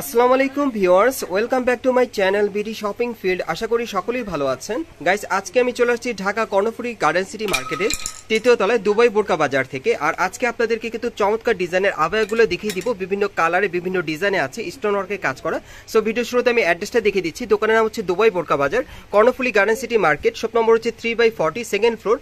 আসসালামু আলাইকুম viewers welcome back to my channel BD shopping field আশা করি সকলেই ভালো আছেন গাইস আজকে আমি চলে আসছি ঢাকা কর্ণফুরি গার্ডেন সিটি মার্কেটে তৃতীয় তলায় দুবাই বোরকা বাজার থেকে আর আজকে আপনাদেরকে কিন্তু চমৎকার ডিজাইনের আবহাওয়াগুলো দেখিয়ে দিব বিভিন্ন কালারে বিভিন্ন ডিজাইনে আছে স্টোন ওয়ার্কের কাজ করা সো ভিডিও শুরুতে আমি অ্যাড্রেসটা দেখিয়ে দিচ্ছি দোকানের নাম হচ্ছে দুবাই বোরকা বাজার Karnaphuli garden city market shop number হচ্ছে three by forty second floor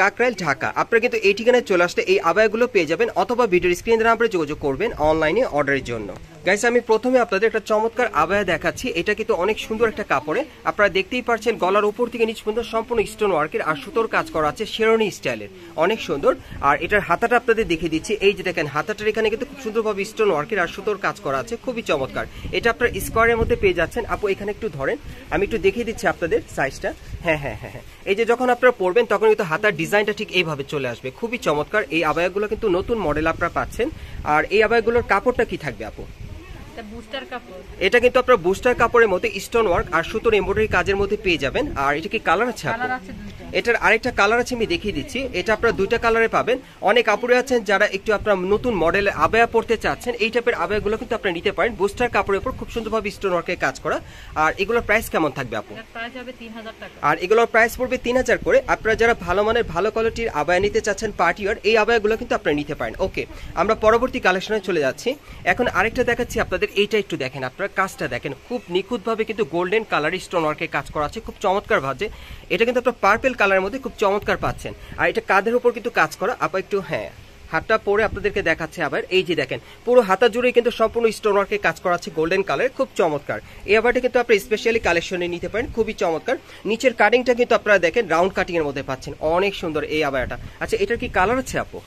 Kakrail Dhaka আপনারা কিন্তু এই ঠিকানায় চলে আসলে এই আবহাওয়াগুলো পেয়ে যাবেন অথবা ভিডিওর স্ক্রিন দ্বারা আপনারা যোগাযোগ করবেন অনলাইনে অর্ডারের জন্য গাইস আমি প্রথমে আপনাদের একটা চমৎকার আবায়া দেখাচ্ছি এটা কিন্তু অনেক সুন্দর একটা কাপড়ে আপনারা দেখতেই পারছেন গলার উপর থেকে নিচ পর্যন্ত সম্পূর্ণ স্টোন ওয়ার্কের আর সুতোর কাজ করা আছে শেরনি স্টাইলের অনেক সুন্দর আর এটার হাতাটা আপনাদের দেখিয়ে দিচ্ছি এই যে দেখেন হাতাটার এখানে কিন্তু খুব সুন্দরভাবে স্টোন ওয়ার্কের আর সুতোর কাজ করা আছে খুবই চমৎকার এটা আপনার স্কোয়ারের মধ্যে পেয়ে যাচ্ছেন আপু এখানে একটু ধরেন আমি একটু দেখিয়ে দিচ্ছি আপনাদের সাইজটা হ্যাঁ হ্যাঁ হ্যাঁ হ্যাঁ এই যে যখন আপনারা পরবেন তখন কিন্তু হাতার ডিজাইনটা ঠিক এইভাবে চলে আসবে খুবই চমৎকার এই আবায়াগুলো কিন্তু নতুন মডেল আপনারা পাচ্ছেন আর এই আবায়াগুলোর কাপড়টা কি থাকবে আপু এটা কিন্তু আপনার বুস্টার কাপড়ের মধ্যে স্টোন ওয়ার্ক আর সুতোর এমব্রয়ডারি কাজের মধ্যে পেয়ে যাবেন আর এটা কি কালার আছে এটার আরেকটা কালার আছে আমি দেখিয়ে দিচ্ছি এটা আপনার দুইটা কালারে পাবেন অনেক কাপড়ে আছেন যারা একটু আপনার নতুন মডেলের আবায়া পড়তে চাচ্ছেন এই টাইপের আবায়াগুলো কিন্তু আপনি নিতে পারেন বুস্টার কাপড়ের উপর খুব সুন্দরভাবে স্টোন ওয়ার্কের কাজ করা আর এগুলোর প্রাইস কেমন থাকবে আপু আর এগুলোর প্রাইস পড়বে তিন হাজার করে আপনারা যারা ভালো মানের ভালো কোয়ালিটির আবায়া নিতে চাচ্ছেন পার্টি ওয়ার এই আবায়াগুলো কিন্তু আপনি নিতে পারেন ওকে আমরা পরবর্তী কালেকশনে চলে যাচ্ছি এখন আরেকটা দেখাচ্ছি আপনাদের আমাদের এইটা একটু দেখেন আপনার কাজটা দেখেন খুব নিখুঁতভাবে কিন্তু গোল্ডেন কালার স্টোন ওয়ার্কের কাজ করা আছে খুব চমৎকার ভাজে এটা কিন্তু আপনার পার্পেল কালারের মধ্যে খুব চমৎকার পাচ্ছেন আর এটা কাঁধের উপর কিন্তু কাজ করা আপা একটু হ্যাঁ হাতটা পরে আপনাদেরকে দেখাচ্ছে আবার এই যে দেখেন পুরো হাতা জুড়ে কিন্তু সম্পূর্ণ স্টোনওয়ার্কে কাজ করা আছে গোল্ডেন কালার খুব চমৎকার এই আবারটা কিন্তু আপনি স্পেশালি কালেকশনে নিতে পারেন খুবই চমৎকার নিচের কাটিংটা কিন্তু আপনারা দেখেন রাউন্ড কাটিং এর মধ্যে পাচ্ছেন অনেক সুন্দর এই আবারটা আচ্ছা এটার কি কালার আছে আপু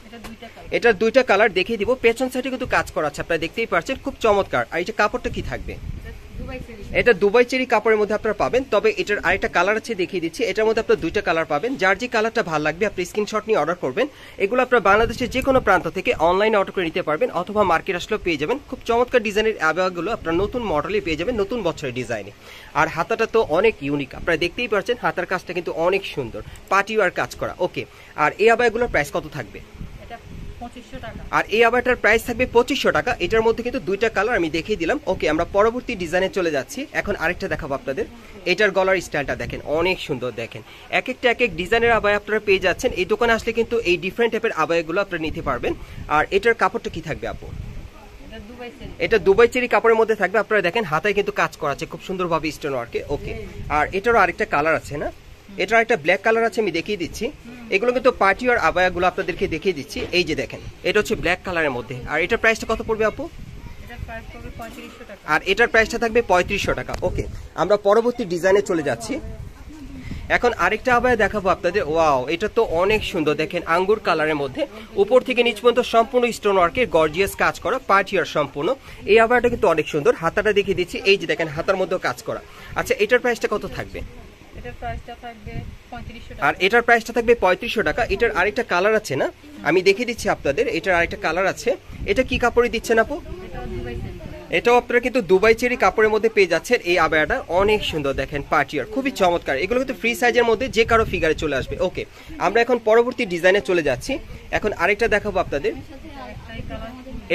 এটার দুইটা কালার দেখিয়ে দিব পেছন সাইডে কিন্তু কাজ করা আছে আপনারা দেখতেই পাচ্ছেন খুব চমৎকার আর যে কাপড়টা কি থাকবে এটা দুবাই চেরি কাপড়ের মধ্যে আপনারা পাবেন তবে এটার আরেকটা কালার আছে দেখিয়ে দিচ্ছি এটার মধ্যে আপনার দুইটা কালার পাবেন যার যে কালারটা ভালো লাগবে আপনি স্ক্রিনশট নিয়ে অর্ডার করবেন এগুলো আপনার বাংলাদেশের যে কোনো প্রান্ত থেকে অনলাইনে অর্ডার করে নিতে পারবেন অথবা মার্কেট আসলেও পেয়ে যাবেন খুব চমৎকার ডিজাইনের আবহাওয়াগুলো আপনার নতুন মডেলে পেয়ে যাবেন নতুন বছরের ডিজাইনে আর হাতাটা তো অনেক ইউনিক আপনারা দেখতেই পারছেন হাতার কাজটা কিন্তু অনেক সুন্দর পাটিওয়ার কাজ করা ওকে আর এই আবায়গুলোর প্রাইস কত থাকবে আর এই আবারটার প্রাইস থাকবে পঁচিশশো টাকা এটার মধ্যে কিন্তু দুইটা কালার আমি দেখিয়ে দিলাম ওকে আমরা পরবর্তী ডিজাইনে চলে যাচ্ছি এখন আরেকটা দেখাবো আপনাদের এটার গলার স্টাইলটা দেখেন অনেক সুন্দর দেখেন এক একটা এক এক ডিজাইনের আবায় আপনারা পেয়ে যাচ্ছেন এই দোকানে আসলে কিন্তু এই ডিফারেন্ট টাইপের আবায়গুলো আপনারা নিতে পারবেন আর এটার কাপড়টা কি থাকবে আপু এটা দুবাই চেরি কাপড়ের মধ্যে থাকবে আপনারা দেখেন হাতায় কিন্তু কাজ করা আছে খুব সুন্দরভাবে স্টোন ওয়ার্কে ওকে আর এটারও আরেকটা কালার আছে না এটার একটা ব্ল্যাক কালার আছে আমি দেখিয়ে দিচ্ছি এগুলো কিন্তু পার্টি আর আবায়াগুলো আপনাদেরকে দেখিয়ে দিচ্ছি এই যে দেখেন এটা হচ্ছে ব্ল্যাক কালারের মধ্যে আর এটার প্রাইসটা কত পড়বে আপু আর এটার প্রাইসটা থাকবে পঁয়ত্রিশশো টাকা ওকে আমরা পরবর্তী ডিজাইনে চলে যাচ্ছি এখন আরেকটা আবার দেখাবো আপনাদের ওয়াও এটা তো অনেক সুন্দর দেখেন আঙ্গুর কালারের মধ্যে উপর থেকে নিচ পর্যন্ত সম্পূর্ণ স্টোন ওয়ার্কের গর্জিয়াস কাজ করা পার্টিয়ার সম্পূর্ণ এই আবারটা কিন্তু অনেক সুন্দর হাতাটা দেখিয়ে দিচ্ছি এই যে দেখেন হাতার মধ্যেও কাজ করা আচ্ছা এটার প্রাইসটা কত থাকবে এটার প্রাইসটা থাকবে 3500 আর এটার প্রাইসটা থাকবে 3500 টাকা এটার আরেকটা কালার আছে না আমি দেখিয়ে দিচ্ছি আপনাদের এটার আরেকটা কালার আছে এটা কি কাপড়ে দিচ্ছেন আপু এটাও আপনারা কিন্তু দুবাই চেরি কাপড়ের মধ্যে পেয়ে যাচ্ছেন এই আবায়াটা অনেক সুন্দর দেখেন পার্টিয়ার খুবই চমৎকার এগুলো কিন্তু ফ্রি সাইজের মধ্যে যে কারো ফিগারে চলে আসবে ওকে আমরা এখন পরবর্তী ডিজাইনে চলে যাচ্ছি এখন আরেকটা দেখাবো আপনাদের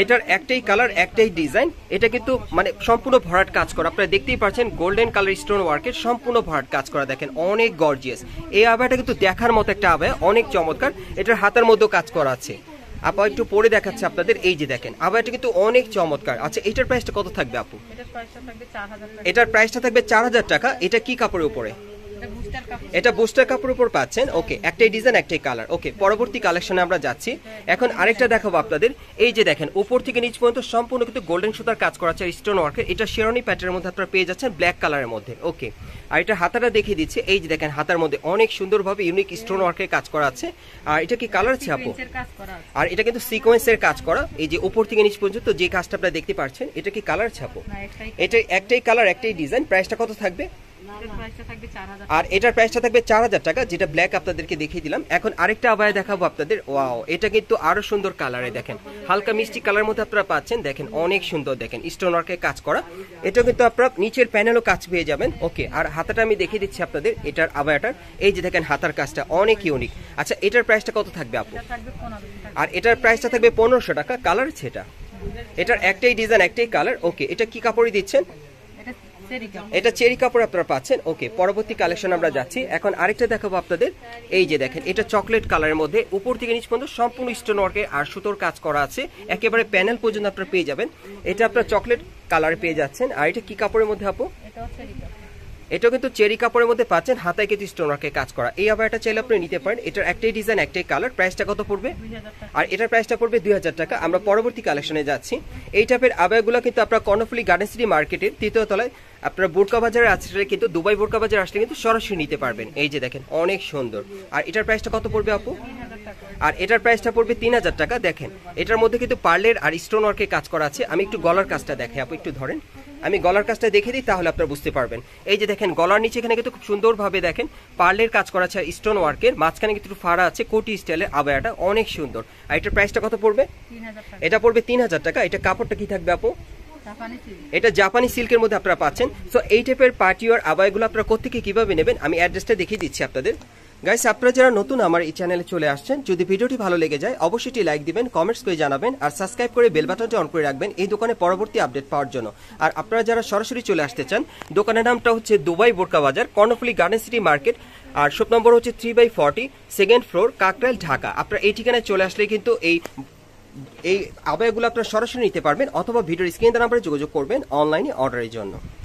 এটার একটাই কালার একটাই ডিজাইন এটা কিন্তু মানে সম্পূর্ণ ভরাট কাজ করা আপনারা দেখতেই পাচ্ছেন গোল্ডেন কালার স্টোন ওয়ার্কের সম্পূর্ণ ভরাট কাজ করা দেখেন অনেক গর্জিয়াস এই আবায়াটা কিন্তু দেখার মতো একটা আবেয়া অনেক চমৎকার এটার হাতার মধ্যেও কাজ করা আছে আপা একটু পরে দেখাচ্ছে আপনাদের এই যে দেখেন আবার এটা কিন্তু অনেক চমৎকার আচ্ছা এটার প্রাইসটা কত থাকবে আপু এটার প্রাইসটা থাকবে চার হাজার টাকা এটা কি কাপড়ের উপরে এটা বুস্টার কাপড় উপর পাচ্ছেন ওকে একটাই ডিজাইন একটাই কালার ওকে পরবর্তী কালেকশনে আমরা যাচ্ছি এখন আরেকটা দেখাবো আপনাদের এই যে দেখেন উপর থেকে নিচ পর্যন্ত সম্পূর্ণ কিন্তু গোল্ডেন সুতার কাজ করা আছে স্টোন ওয়ার্কের এটা শেরনি প্যাটার্নের মধ্যে আপনারা পেয়ে যাচ্ছেন ব্ল্যাক কালারের মধ্যে ওকে আর এটা হাতাটা দেখিয়ে দিচ্ছে এই যে দেখেন হাতার মধ্যে অনেক সুন্দরভাবে ইউনিক স্টোন ওয়ার্কের কাজ করা আছে আর এটা কি কালার আছে আপু আর এটা কিন্তু সিকোয়েন্সের কাজ করা এই যে উপর থেকে নিচ পর্যন্ত যে কাজটা আপনারা দেখতে পাচ্ছেন এটা কি কালার ছাপো এটা একটাই কালার একটাই ডিজাইন প্রাইসটা কত থাকবে আর এটার প্রাইসটা থাকবে চার হাজার টাকা যেটা ব্ল্যাক আপনাদেরকে দেখিয়ে দিলাম এখন আরেকটা আবায় দেখাবো আপনাদের ওয়াও এটা কিন্তু আরো সুন্দর কালারে দেখেন হালকা মিষ্টি কালার মধ্যে আপনারা পাচ্ছেন দেখেন অনেক সুন্দর দেখেন স্টোনার্কে কাজ করা এটা কিন্তু আপনারা নিচের প্যানেলও কাজ পেয়ে যাবেন ওকে আর হাতাটা আমি দেখিয়ে দিচ্ছি আপনাদের এটার আবায়াটার এই যে দেখেন হাতার কাজটা অনেক ইউনিক আচ্ছা এটার প্রাইসটা কত থাকবে আপনি আর এটার প্রাইসটা থাকবে পনেরোশো টাকা কালার সেটা এটার একটাই ডিজাইন একটাই কালার ওকে এটা কি কাপড়ই দিচ্ছেন এটা চেরি কাপড় আপনারা পাচ্ছেন ওকে পরবর্তী কালেকশন আমরা যাচ্ছি এখন আরেকটা দেখাবো আপনাদের এই যে দেখেন এটা চকলেট কালারের মধ্যে উপর থেকে নিচ পর্যন্ত সম্পূর্ণ স্টোন ওয়ার্কের আর সুতোর কাজ করা আছে একেবারে প্যানেল পর্যন্ত আপনারা পেয়ে যাবেন এটা আপনার চকলেট কালার পেয়ে যাচ্ছেন আর এটা কি কাপড়ের মধ্যে আপু এটা কিন্তু চেরি কাপড়ের মধ্যে পাচ্ছেন হাতায় কিন্তু স্টোনারকে কাজ করা এই একটা চাইলে আপনি নিতে পারেন এটার একটাই ডিজাইন একটাই কালার প্রাইসটা কত পড়বে আর এটার প্রাইসটা পড়বে দুই হাজার টাকা আমরা পরবর্তী কালেকশনে যাচ্ছি এই টাইপের আবায়গুলো কিন্তু আপনার কর্ণফুলি গার্ডেন সিটি মার্কেটের তৃতীয় তলায় আপনার বোরকা বাজারে আসলে কিন্তু দুবাই বোরকা বাজারে আসলে কিন্তু সরাসরি নিতে পারবেন এই যে দেখেন অনেক সুন্দর আর এটার প্রাইসটা কত পড়বে আপু আর এটার প্রাইসটা পড়বে তিন হাজার টাকা দেখেন এটার মধ্যে কিন্তু পার্লের আর স্টোন ওয়ার্কের কাজ করা আছে আমি একটু গলার কাজটা দেখাই আপু একটু ধরেন আমি গলার কাজটা দেখে দিই তাহলে আপনারা বুঝতে পারবেন এই যে দেখেন গলার নিচে এখানে কিন্তু খুব সুন্দরভাবে দেখেন পার্লের কাজ করা আছে স্টোন ওয়ার্কের মাঝখানে কিন্তু ফাড়া আছে কোটি স্টাইলের আবায়াটা অনেক সুন্দর আর এটার প্রাইসটা কত পড়বে এটা পড়বে তিন হাজার টাকা এটা কাপড়টা কি থাকবে আপু এটা জাপানি সিল্কের মধ্যে আপনারা পাচ্ছেন সো এই টাইপের পার্টিওর আবায়গুলো আপনারা কোথেকে কিভাবে নেবেন আমি অ্যাড্রেসটা দেখিয়ে দিচ্ছি আপনাদের গাইস আপনারা যারা নতুন আমার এই চ্যানেলে চলে আসছেন যদি ভিডিওটি ভালো লেগে যায় অবশ্যই এটি লাইক দিবেন কমেন্টস করে জানাবেন আর সাবস্ক্রাইব করে বেল বাটনটি অন করে রাখবেন এই দোকানে পরবর্তী আপডেট পাওয়ার জন্য আর আপনারা যারা সরাসরি চলে আসতে চান দোকানের নামটা হচ্ছে দুবাই বোরকা বাজার কর্ণফুলি গার্ডেন সিটি মার্কেট আর শপ নম্বর হচ্ছে three by forty second floor Kakrail Dhaka আপনারা এই ঠিকানায় চলে আসলে কিন্তু এই এই আবায়গুলো আপনারা সরাসরি নিতে পারবেন অথবা ভিডিওর স্ক্রিন নাম্বারে যোগাযোগ করবেন অনলাইনে অর্ডারের জন্য